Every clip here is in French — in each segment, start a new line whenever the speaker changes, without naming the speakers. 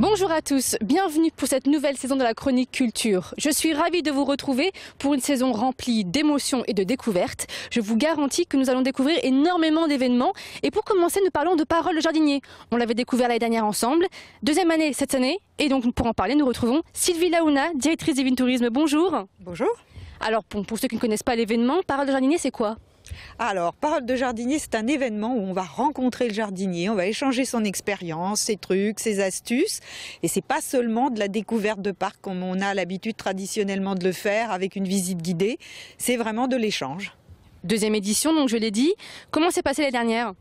Bonjour à tous, bienvenue pour cette nouvelle saison de la chronique culture. Je suis ravie de vous retrouver pour une saison remplie d'émotions et de découvertes. Je vous garantis que nous allons découvrir énormément d'événements. Et pour commencer, nous parlons de Parole de jardinier. On l'avait découvert l'année dernière ensemble, deuxième année cette année. Et donc pour en parler, nous retrouvons Sylvie Laouna, directrice des Tourisme. Bonjour. Bonjour.
Alors pour, ceux qui ne connaissent pas l'événement, Parole de jardinier, c'est quoi alors, Parole de jardinier, c'est un événement où on va rencontrer le jardinier, on va échanger son expérience, ses trucs, ses astuces. Et ce n'est pas seulement de la découverte de parc comme on a l'habitude traditionnellement de le faire avec une visite guidée, c'est vraiment de l'échange. Deuxième édition, donc je l'ai dit. Comment s'est passée la dernière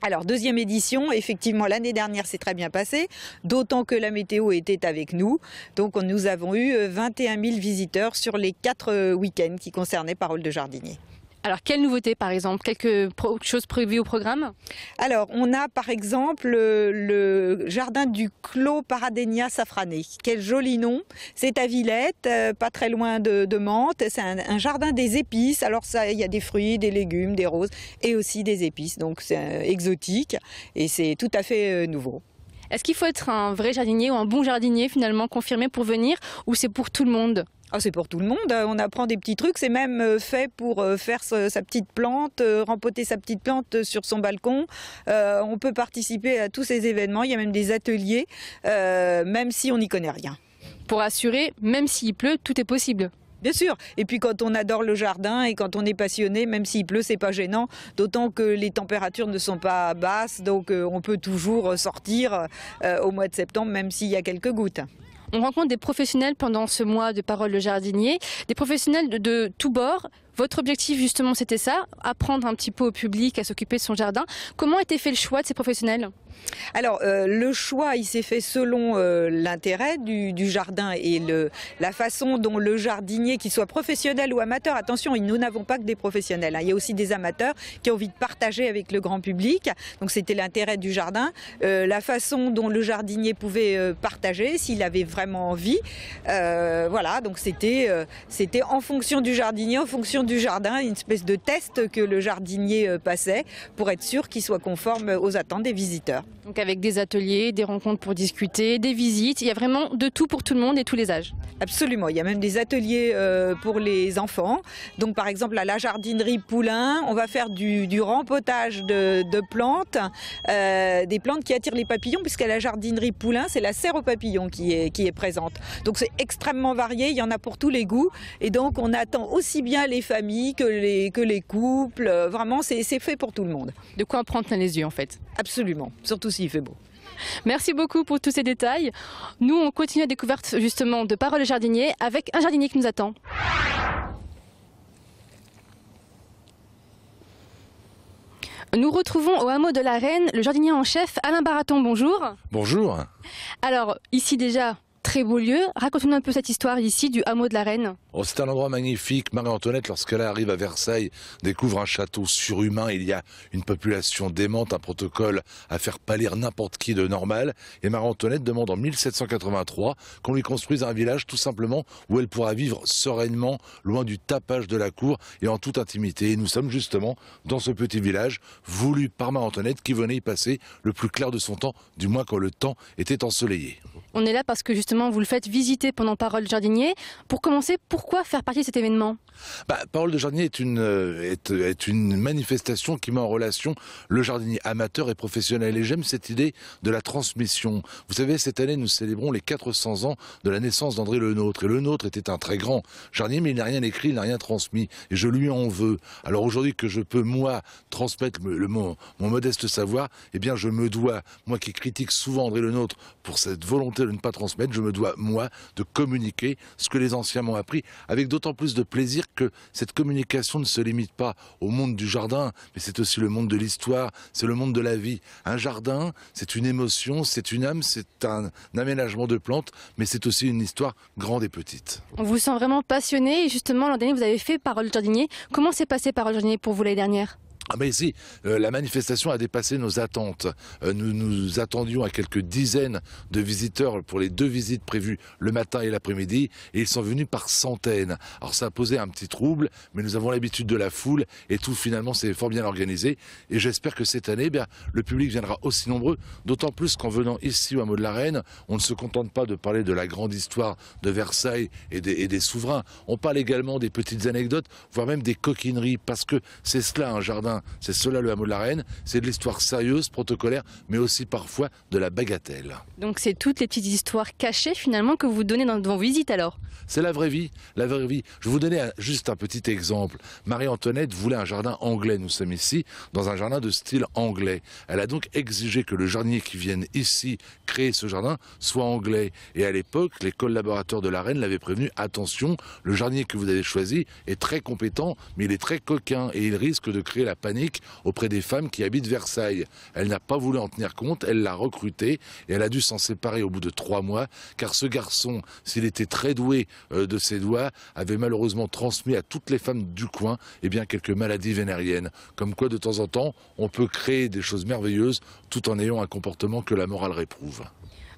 alors, deuxième édition, effectivement, l'année dernière s'est très bien passée, d'autant que la météo était avec nous. Donc, nous avons eu 21 euh, 000 visiteurs sur les quatre euh, week-ends qui concernaient Parole de jardinier. Alors, quelles nouveautés, par exemple Quelque chose prévues au programme Alors, on a, par exemple, euh, le jardin du Clos Paradénia Safrané. Quel joli nom C'est à Villette, euh, pas très loin de, de Mantes. C'est un, jardin des épices. Alors, ça, il y a des fruits, des légumes, des roses et aussi des épices. Donc, c'est euh, exotique et c'est tout à fait nouveau. Est-ce qu'il faut être un vrai jardinier
ou un bon jardinier, finalement, confirmé pour venir ou c'est pour tout le monde
ah, c'est pour tout le monde, hein. on apprend des petits trucs, c'est même euh, fait pour euh, faire sa petite plante, euh, rempoter sa petite plante sur son balcon. on peut participer à tous ces événements, il y a même des ateliers, même si on n'y connaît rien. Pour assurer, même s'il pleut, tout est possible. Bien sûr. Et puis quand on adore le jardin et quand on est passionné, même s'il pleut, c'est pas gênant. D'autant que les températures ne sont pas basses, donc on peut toujours sortir au mois de septembre, même s'il y a quelques gouttes.
On rencontre des professionnels pendant ce mois de Parole le Jardinier, des professionnels de, de tous bords votre objectif justement c'était ça, apprendre un petit peu au public à s'occuper de son jardin. Comment a été fait le choix de ces professionnels
alors euh, le choix il s'est fait selon euh, l'intérêt du, jardin et le, la façon dont le jardinier, qu'il soit professionnel ou amateur, attention nous n'avons pas que des professionnels, hein. il y a aussi des amateurs qui ont envie de partager avec le grand public, donc c'était l'intérêt du jardin, euh, la façon dont le jardinier pouvait partager s'il avait vraiment envie, voilà donc c'était en fonction du jardinier, en fonction du du jardin, une espèce de test que le jardinier euh, passait pour être sûr qu'il soit conforme euh, aux attentes des visiteurs.
Donc avec des ateliers, des rencontres pour discuter, des visites, il y a vraiment de tout pour tout le monde et tous les âges.
Absolument, il y a même des ateliers euh, pour les enfants. Donc par exemple à la jardinerie Poulain, on va faire du, rempotage de, plantes, des plantes qui attirent les papillons, puisqu'à la jardinerie Poulain, c'est la serre aux papillons qui est, qui est présente. Donc c'est extrêmement varié, il y en a pour tous les goûts. Et donc on attend aussi bien les familles que les, que les couples. Euh, vraiment, c'est fait pour tout le monde. De quoi prendre les yeux en fait. Absolument, surtout s'il fait beau.
Merci beaucoup pour tous ces détails. Nous, on continue la découverte justement de Parole jardinier avec un jardinier qui nous attend. Nous retrouvons au hameau de la Reine le jardinier en chef Alain Baraton. Bonjour. Bonjour. Alors, ici déjà, très beau lieu. Raconte-nous un peu cette histoire ici du hameau de la Reine.
Oh, c'est un endroit magnifique. Marie-Antoinette, lorsqu'elle arrive à Versailles, découvre un château surhumain. Il y a une population démente, un protocole à faire pâlir n'importe qui de normal. Et Marie-Antoinette demande en 1783 qu'on lui construise un village tout simplement où elle pourra vivre sereinement, loin du tapage de la cour et en toute intimité. Et nous sommes justement dans ce petit village voulu par Marie-Antoinette qui venait y passer le plus clair de son temps, du moins quand le temps était ensoleillé.
On est là parce que justement vous le faites visiter pendant Parole de jardinier. Pour commencer, pourquoi faire partie de cet événement
bah, Parole de jardinier est une, euh, euh, est, une manifestation qui met en relation le jardinier amateur et professionnel. Et j'aime cette idée de la transmission. Vous savez, cette année, nous célébrons les 400 ans de la naissance d'André Le Nôtre. Et Le Nôtre était un très grand jardinier, mais il n'a rien écrit, il n'a rien transmis. Et je lui en veux. Alors aujourd'hui que je peux, moi, transmettre mon, modeste savoir, et eh bien, je me dois, moi qui critique souvent André Le Nôtre pour cette volonté de ne pas transmettre, je me dois, moi, de communiquer ce que les anciens m'ont appris, avec d'autant plus de plaisir que cette communication ne se limite pas au monde du jardin, mais c'est aussi le monde de l'histoire, c'est le monde de la vie. Un jardin, c'est une émotion, c'est une âme, c'est un aménagement de plantes, mais c'est aussi une histoire grande et petite.
On vous sent vraiment passionné, et justement, l'an dernier, vous avez fait Parole jardinier. Comment s'est passé Parole jardinier pour vous l'année dernière
ah, mais ici, euh, la manifestation a dépassé nos attentes. Euh, nous nous attendions à quelques dizaines de visiteurs pour les deux visites prévues le matin et l'après-midi, et ils sont venus par centaines. Alors ça a posé un petit trouble, mais nous avons l'habitude de la foule, et tout finalement s'est fort bien organisé. Et j'espère que cette année, eh le public viendra aussi nombreux, d'autant plus qu'en venant ici au hameau de la Reine, on ne se contente pas de parler de la grande histoire de Versailles et des, et des souverains. On parle également des petites anecdotes, voire même des coquineries, parce que c'est cela un jardin Hein, c'est cela le hameau de la Reine. C'est de l'histoire sérieuse, protocolaire, mais aussi parfois de la bagatelle.
Donc c'est toutes les petites histoires cachées finalement que vous donnez dans vos visites alors
C'est la vraie vie, la vraie vie. Je vous donner juste un petit exemple. Marie-Antoinette voulait un jardin anglais. Nous sommes ici dans un jardin de style anglais. Elle a donc exigé que le jardinier qui vienne ici créer ce jardin soit anglais. Et à l'époque, les collaborateurs de la reine l'avaient prévenu attention, le jardinier que vous avez choisi est très compétent, mais il est très coquin et il risque de créer la auprès des femmes qui habitent Versailles. Elle n'a pas voulu en tenir compte, elle l'a recruté et elle a dû s'en séparer au bout de trois mois car ce garçon, s'il était très doué euh, de ses doigts, avait malheureusement transmis à toutes les femmes du coin et eh bien, quelques maladies vénériennes. Comme quoi, de temps en temps, on peut créer des choses merveilleuses tout en ayant un comportement que la morale réprouve.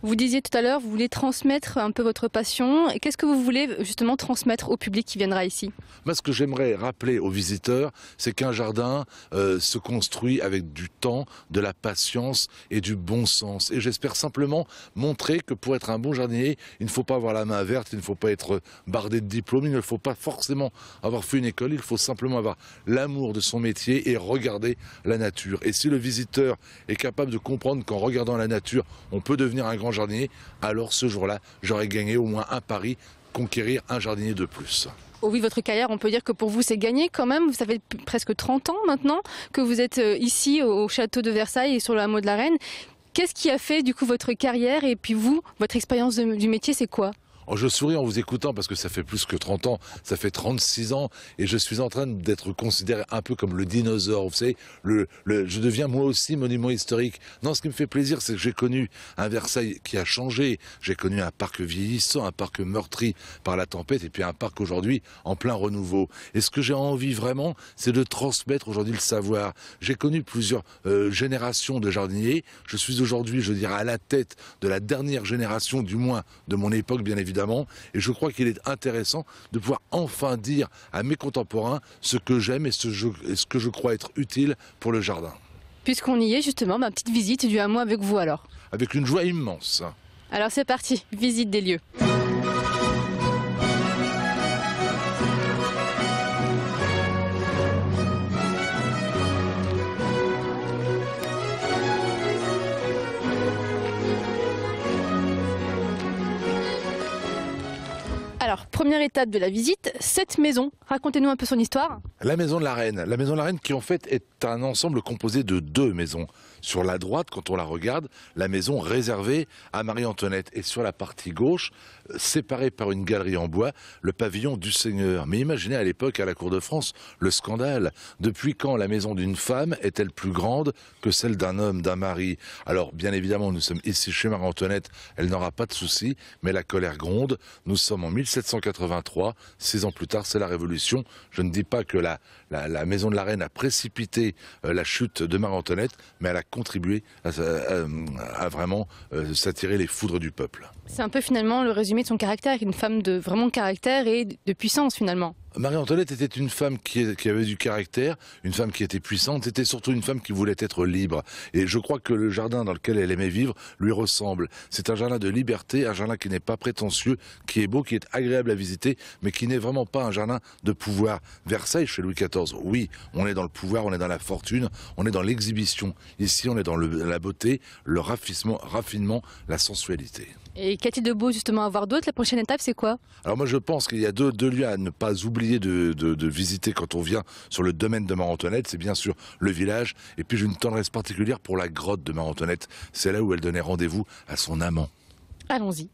Vous disiez tout à l'heure, vous voulez transmettre un peu votre passion. Qu'est-ce que vous voulez justement transmettre au public qui viendra ici
Moi, ce que j'aimerais rappeler aux visiteurs, c'est qu'un jardin euh, se construit avec du temps, de la patience et du bon sens. Et j'espère simplement montrer que pour être un bon jardinier, il ne faut pas avoir la main verte, il ne faut pas être bardé de diplômes, il ne faut pas forcément avoir fait une école, il faut simplement avoir l'amour de son métier et regarder la nature. Et si le visiteur est capable de comprendre qu'en regardant la nature, on peut devenir un grand jardinier, alors ce jour-là, j'aurais gagné au moins un pari, conquérir un jardinier de plus.
Au votre carrière, on peut dire que pour vous, c'est gagné quand même. Vous avez presque 30 ans maintenant que vous êtes euh, ici au château de Versailles et sur le hameau de la Reine. Qu'est-ce qui a fait du coup votre carrière et puis vous, votre expérience du métier, c'est quoi
Oh, je souris en vous écoutant parce que ça fait plus que 30 ans, ça fait 36 ans et je suis en train d'être considéré un peu comme le dinosaure. Vous savez, je deviens moi aussi monument historique. Non, ce qui me fait plaisir, c'est que j'ai connu un Versailles qui a changé. J'ai connu un parc vieillissant, un parc meurtri par la tempête et puis un parc aujourd'hui en plein renouveau. Et ce que j'ai envie vraiment, c'est de transmettre aujourd'hui le savoir. J'ai connu plusieurs euh, générations de jardiniers. Je suis aujourd'hui, je dirais, à la tête de la dernière génération, du moins de mon époque, bien évidemment et je crois qu'il est intéressant de pouvoir enfin dire à mes contemporains ce que j'aime et, et ce que je crois être utile pour le jardin. Puisqu'on y est justement, ma petite visite du hameau avec vous alors. Avec une joie immense.
Alors c'est parti, visite des lieux. première étape de la visite, cette maison. Racontez-nous un peu son histoire.
La maison de la Reine. La maison de la Reine qui en fait est un ensemble composé de deux maisons. Sur la droite, quand on la regarde, la maison réservée à Marie-Antoinette. Et sur la partie gauche, séparé par une galerie en bois, le pavillon du Seigneur. Mais imaginez à l'époque, à la Cour de France, le scandale. Depuis quand la maison d'une femme est-elle plus grande que celle d'un homme, d'un mari Alors, bien évidemment, nous sommes ici chez Marie-Antoinette, elle n'aura pas de soucis, mais la colère gronde. Nous sommes en 1783, six ans plus tard, c'est la Révolution. Je ne dis pas que la, la, maison de la reine a précipité euh, la chute de Marie-Antoinette, mais elle a contribué à euh, vraiment euh, s'attirer les foudres du peuple.
C'est un peu finalement le résumé de son caractère, une femme de vraiment caractère et de puissance finalement.
Marie-Antoinette était une femme qui, avait du caractère, une femme qui était puissante, c'était surtout une femme qui voulait être libre. Et je crois que le jardin dans lequel elle aimait vivre lui ressemble. C'est un jardin de liberté, un jardin qui n'est pas prétentieux, qui est beau, qui est agréable à visiter, mais qui n'est vraiment pas un jardin de pouvoir. Versailles, chez Louis XIV, oui, on est dans le pouvoir, on est dans la fortune, on est dans l'exhibition. Ici, on est dans la beauté, le raffinement, la sensualité.
Et qu'a-t-il de beau justement à voir d'autre La prochaine étape, c'est quoi
Alors moi, je pense qu'il y a deux, deux lieux à ne pas oublier oublier de, visiter quand on vient sur le domaine de Marentonette, c'est bien sûr le village. Et puis j'ai une tendresse particulière pour la grotte de Marentonette. C'est là où elle donnait rendez-vous à son amant. Allons-y.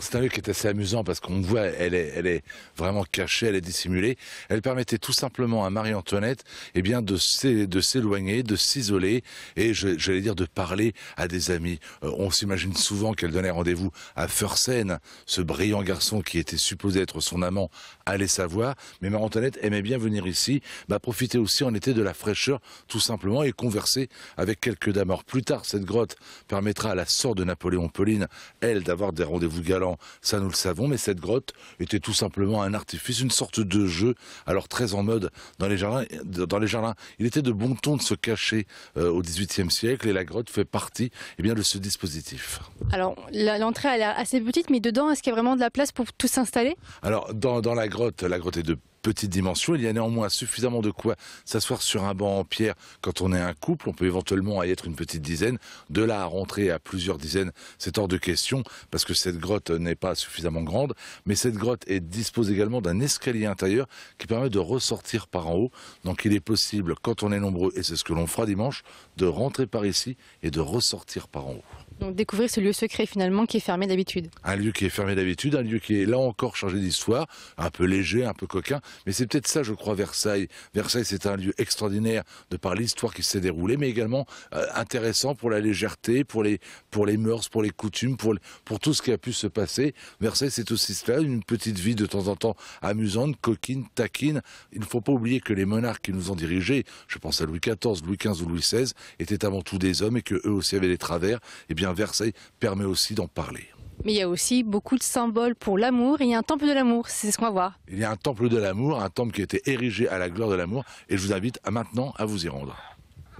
c'est un lieu qui est assez amusant parce qu'on voit, elle est, vraiment cachée, elle est dissimulée. Elle permettait tout simplement à Marie-Antoinette eh bien de s'éloigner, de s'isoler et j'allais dire de parler à des amis. Euh, on s'imagine souvent qu'elle donnait rendez-vous à Fersen, ce brillant garçon qui était supposé être son amant aller savoir. Mais Marie-Antoinette aimait bien venir ici, bah, profiter aussi en été de la fraîcheur tout simplement et converser avec quelques dames. plus tard, cette grotte permettra à la sœur de Napoléon Pauline, elle, d'avoir des rendez-vous galants, ça nous le savons, mais cette grotte était tout simplement un artifice, une sorte de jeu, alors très en mode dans les jardins. Dans les jardins. Il était de bon ton de se cacher euh, au au XVIIIe siècle et la grotte fait partie eh bien, de ce dispositif.
Alors l'entrée elle est assez petite, mais dedans, est-ce qu'il y a vraiment de la place pour tout s'installer
Alors dans, dans la grotte. La grotte est de petite dimension. Il y a néanmoins suffisamment de quoi s'asseoir sur un banc en pierre quand on est un couple. On peut éventuellement y être une petite dizaine. De là à rentrer à plusieurs dizaines, c'est hors de question parce que cette grotte n'est pas suffisamment grande. Mais cette grotte dispose également d'un escalier intérieur qui permet de ressortir par en haut. Donc il est possible, quand on est nombreux, et c'est ce que l'on fera dimanche, de rentrer par ici et de ressortir par en haut.
Donc découvrir ce lieu secret finalement qui est fermé d'habitude.
Un lieu qui est fermé d'habitude, un lieu qui est là encore chargé d'histoire, un peu léger, un peu coquin, mais c'est peut-être ça, je crois, Versailles. Versailles, c'est un lieu extraordinaire de par l'histoire qui s'est déroulée, mais également euh, intéressant pour la légèreté, pour les, pour mœurs, pour les coutumes, pour, tout ce qui a pu se passer. Versailles, c'est aussi cela, une petite vie de temps en temps amusante, coquine, taquine. Il ne faut pas oublier que les monarques qui nous ont dirigés, je pense à Louis XIV, Louis XV ou Louis XVI, étaient avant tout des hommes et que eux aussi avaient des travers. Eh bien, Versailles permet aussi d'en parler.
Mais il y a aussi beaucoup de symboles pour l'amour. Il y a un temple de l'amour, c'est ce qu'on va voir.
Il y a un temple de l'amour, un temple qui a été érigé à la gloire de l'amour. Et je vous invite maintenant à vous y rendre.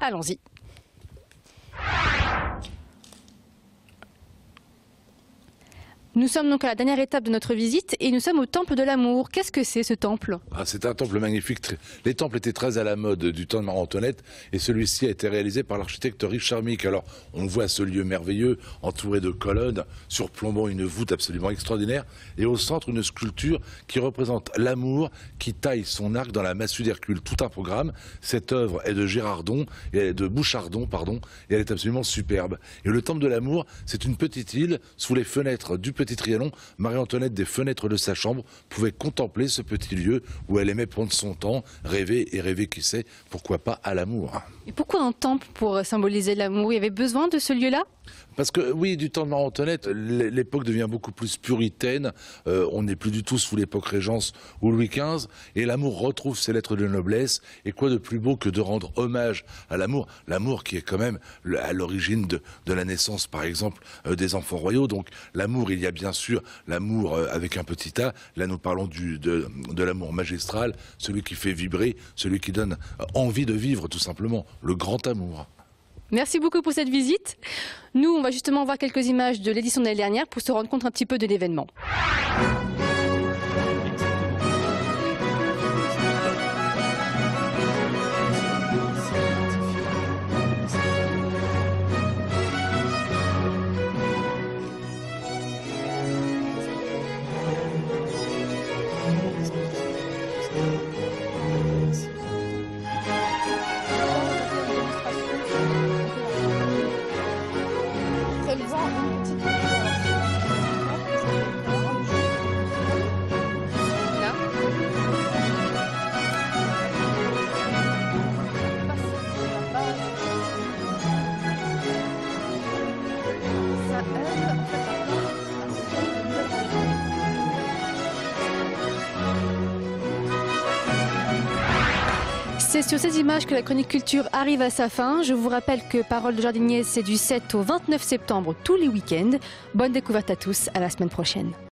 Allons-y. Nous sommes donc à la dernière étape de notre visite et nous sommes au Temple de l'amour. Qu'est-ce que c'est ce temple
ah, C'est un temple magnifique. Les temples étaient très à la mode du temps de Marie-Antoinette et celui-ci a été réalisé par l'architecte Richard Mick. Alors on voit ce lieu merveilleux entouré de colonnes surplombant une voûte absolument extraordinaire et au centre une sculpture qui représente l'amour qui taille son arc dans la massue d'Hercule. Tout un programme. Cette œuvre est de Gérardon et de Bouchardon, pardon, et elle est absolument superbe. Et le temple de l'amour, c'est une petite île sous les fenêtres du petit petit Marie-Antoinette, des fenêtres de sa chambre, pouvait contempler ce petit lieu où elle aimait prendre son temps, rêver et rêver, qui sait, pourquoi pas à l'amour.
Et pourquoi un temple pour symboliser l'amour Il y avait besoin de ce lieu-là
parce que oui, du temps de Marie-Antoinette, l'époque devient beaucoup plus puritaine. Euh, on n'est plus du tout sous l'époque Régence ou Louis XV. Et l'amour retrouve ses lettres de noblesse. Et quoi de plus beau que de rendre hommage à l'amour L'amour qui est quand même à l'origine de, la naissance, par exemple, euh, des enfants royaux. Donc l'amour, il y a bien sûr l'amour euh, avec un petit a. Là, nous parlons de l'amour magistral, celui qui fait vibrer, celui qui donne envie de vivre, tout simplement le grand amour.
Merci beaucoup pour cette visite. Nous, on va justement voir quelques images de l'édition de l'année dernière pour se rendre compte un petit peu de l'événement. C'est sur ces images que la chronique culture arrive à sa fin. Je vous rappelle que Parole de jardinier, c'est du 7 au 29 septembre tous les week-ends. Bonne découverte à tous, à la semaine prochaine.